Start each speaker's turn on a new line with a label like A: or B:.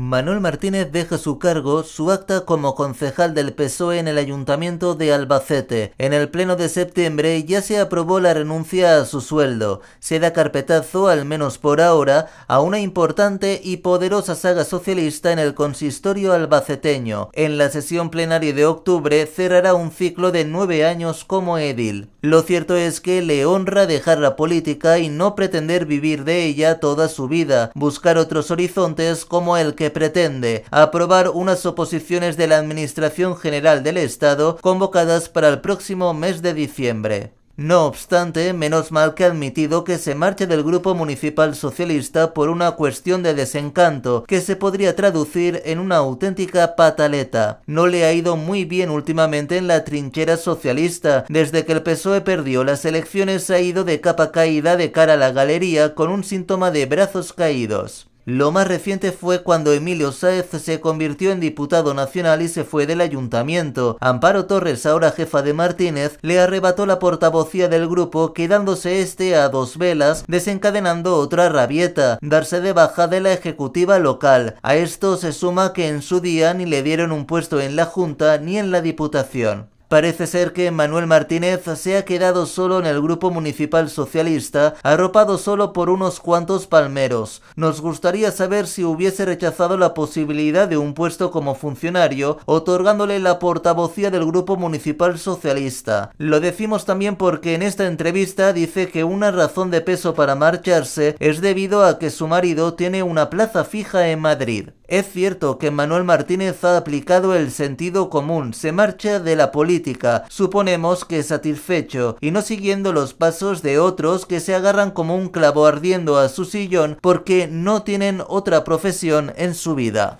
A: Manuel Martínez deja su cargo, su acta como concejal del PSOE en el Ayuntamiento de Albacete. En el pleno de septiembre ya se aprobó la renuncia a su sueldo. Se da carpetazo, al menos por ahora, a una importante y poderosa saga socialista en el consistorio albaceteño. En la sesión plenaria de octubre cerrará un ciclo de nueve años como edil. Lo cierto es que le honra dejar la política y no pretender vivir de ella toda su vida, buscar otros horizontes como el que pretende aprobar unas oposiciones de la Administración General del Estado convocadas para el próximo mes de diciembre. No obstante, menos mal que ha admitido que se marche del grupo municipal socialista por una cuestión de desencanto, que se podría traducir en una auténtica pataleta. No le ha ido muy bien últimamente en la trinchera socialista. Desde que el PSOE perdió las elecciones ha ido de capa caída de cara a la galería con un síntoma de brazos caídos. Lo más reciente fue cuando Emilio Saez se convirtió en diputado nacional y se fue del ayuntamiento. Amparo Torres, ahora jefa de Martínez, le arrebató la portavocía del grupo, quedándose este a dos velas, desencadenando otra rabieta, darse de baja de la ejecutiva local. A esto se suma que en su día ni le dieron un puesto en la Junta ni en la Diputación. Parece ser que Manuel Martínez se ha quedado solo en el grupo municipal socialista, arropado solo por unos cuantos palmeros. Nos gustaría saber si hubiese rechazado la posibilidad de un puesto como funcionario, otorgándole la portavocía del grupo municipal socialista. Lo decimos también porque en esta entrevista dice que una razón de peso para marcharse es debido a que su marido tiene una plaza fija en Madrid. Es cierto que Manuel Martínez ha aplicado el sentido común, se marcha de la política suponemos que satisfecho, y no siguiendo los pasos de otros que se agarran como un clavo ardiendo a su sillón porque no tienen otra profesión en su vida.